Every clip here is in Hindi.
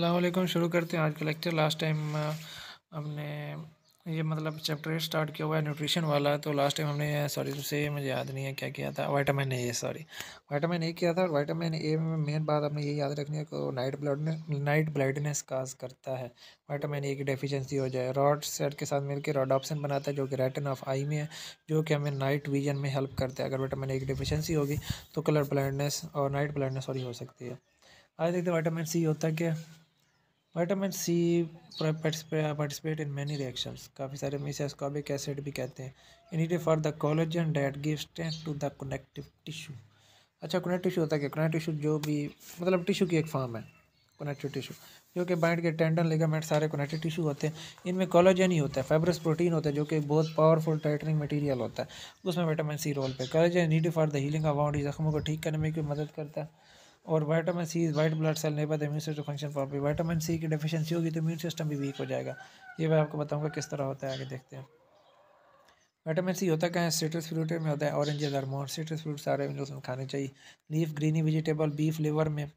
अल्लाम शुरू करते हैं आज का लेक्चर लास्ट टाइम हमने ये मतलब चैप्टर स्टार्ट किया हुआ है न्यूट्रिशन वाला तो लास्ट टाइम हमने सॉरी से मुझे याद नहीं है क्या किया था vitamin A sorry vitamin A किया था और वाइटामिन ए में मेन बात आपने ये याद रखनी है कि night blood night blindness cause करता है वाइटामिन ए की डेफिशेंसी हो जाए रॉड सेट के साथ मिलकर रॉडॉप्सन बनाता है जो कि रेटन ऑफ आई में है जो कि हमें नाइट विजन में हेल्प करता है अगर वाइटामिन ए की डिफिशेंसी होगी तो कलर ब्लाइंडनेस और नाइट ब्लाइंडनेस सॉरी हो सकती है आज देखते हैं वाइटामिन सी होता है कि vitamin C participate in many reaction काफ़ी सारे में एसिड भी कहते हैं needed for the collagen that give strength to the connective tissue अच्छा कोनेक्ट टिश्यू होता है क्या कनेक्ट टिश्यू जो भी मतलब टिश्यू की एक फॉर्म है कनेक्टिव टिश्यू जो कि बाइंड के टेंडन लिगामेंट सारे कनेक्टिव टिश्यू होते हैं इनमें कोलाजन ही होता है फाइब्रस प्रोटीन होता है जो कि बहुत पावरफुल टाइटनिंग मटीरियल होता है उसमें विटामिन सी रोल पे collagen need for the healing of boundary जख्मों को ठीक करने में भी मदद करता है और vitamin C white blood cell नहीं पाते immune system function properly vitamin C की डिफिशेंसी होगी तो इम्यून सिस्टम भी वीक हो जाएगा ये मैं आपको बताऊंगा किस तरह होता है आगे देखते हैं वाइटामिन सी होता क्या है सिट्रस फ्रूट में होता है ऑरेंज हारमोन सिट्रस फ्रूट सारे मिनरल्स में खाने चाहिए leaf greeny vegetable beef liver में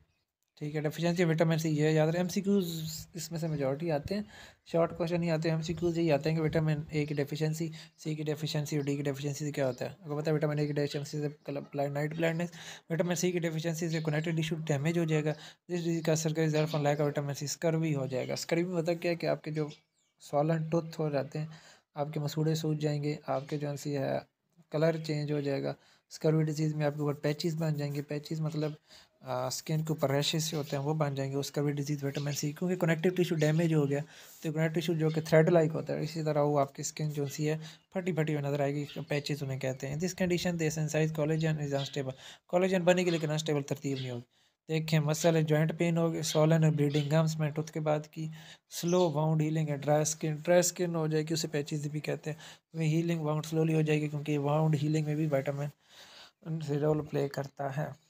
ठीक है डेफिशिएंसी विटामिन सी ये याद रहे एम सी क्यूज़ इसमें से मेजॉरिटी आते हैं शॉर्ट क्वेश्चन ही आते हैं एम सी क्यूज़ यही आते हैं कि विटामिन ए की डेफिशिएंसी सी की डेफिशिएंसी और डी की डेफिशिएंसी क्या होता है आपको पता है विटामिन ए की डेफिशिएंसी से blind night blindness vitamin C की डेफिशिएंसी से कनेक्टेड टिश्यू डैमेज हो जाएगा जिस डिजीज का असर का result like vitamin C scurvy हो जाएगा स्कर्वी भी होता क्या है कि आपके जो सॉलन टुथ हो जाते हैं आपके मसूड़े सूझ जाएंगे आपके जो सी है कलर चेंज हो जाएगा स्कर्वी डिजीज़ में आपके ऊपर पैचिस बन जाएंगे पैचिस मतलब स्किन के ऊपर रैशेस होते हैं वो बन जाएंगे उसका भी डिजीज़ विटामिन सी क्योंकि कनेक्टिव टिश्यू डैमेज हो गया तो कनेक्टिव टिश्यू जो कि थ्रेड लाइक होता है इसी तरह वो आपकी स्किन जो सी है फटी फटी हुई नजर आएगी पैचेज उन्हें कहते हैं this condition this enzyme collagen is unstable collagen बने के लेकिन अनस्टेबल तरतीब नहीं होगी देखें मसल जॉइंट पेन हो गए सोलन और ब्लीडिंग गम्स में टूथ के बाद की स्लो बाउंड हीलिंग है ड्राई स्किन ड्राई स्किन हो जाएगी उसे पैचेज भी कहते हैं वही हीलिंग बाउंड स्लोली हो जाएगी क्योंकि बाउंड हीलिंग में भी वाइटामिन रोल प्ले करता है